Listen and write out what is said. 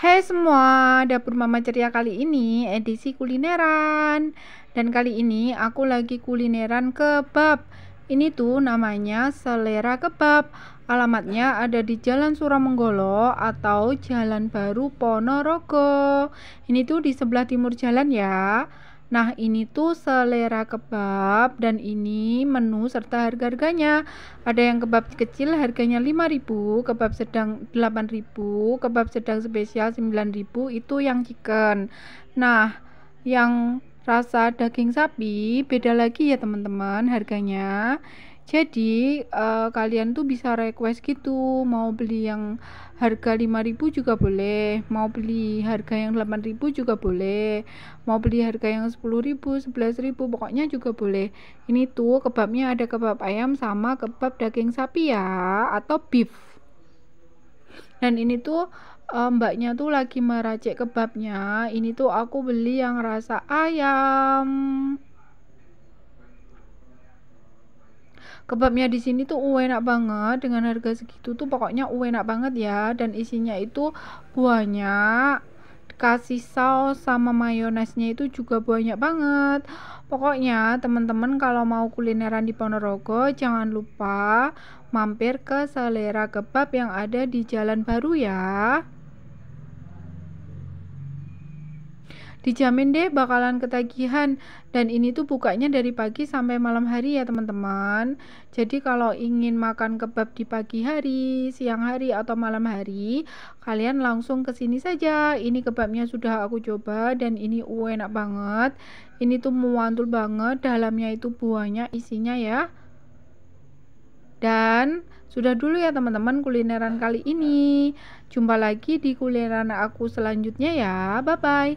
Hai hey semua, dapur mama ceria kali ini edisi kulineran Dan kali ini aku lagi kulineran kebab Ini tuh namanya selera kebab Alamatnya ada di Jalan Suramenggolo atau Jalan Baru Ponorogo Ini tuh di sebelah timur jalan ya Nah, ini tuh selera kebab dan ini menu serta harga-harganya. Ada yang kebab kecil harganya 5000, kebab sedang 8000, kebab sedang spesial 9000 itu yang chicken. Nah, yang rasa daging sapi beda lagi ya teman-teman harganya jadi uh, kalian tuh bisa request gitu mau beli yang harga 5000 juga boleh mau beli harga yang 8000 juga boleh mau beli harga yang 10000 11000 pokoknya juga boleh ini tuh kebabnya ada kebab ayam sama kebab daging sapi ya atau beef dan ini tuh eh, mbaknya tuh lagi meracik kebabnya ini tuh aku beli yang rasa ayam kebabnya di sini tuh enak banget dengan harga segitu tuh pokoknya enak banget ya dan isinya itu banyak, kasih saus sama mayonesnya itu juga banyak banget pokoknya teman-teman kalau mau kulineran di Ponorogo jangan lupa mampir ke selera kebab yang ada di jalan baru ya dijamin deh bakalan ketagihan dan ini tuh bukanya dari pagi sampai malam hari ya teman-teman jadi kalau ingin makan kebab di pagi hari siang hari atau malam hari kalian langsung ke sini saja ini kebabnya sudah aku coba dan ini uh, enak banget ini tuh mewantul banget dalamnya itu buahnya isinya ya dan sudah dulu ya teman-teman kulineran kali ini. Jumpa lagi di kulineran aku selanjutnya ya. Bye bye.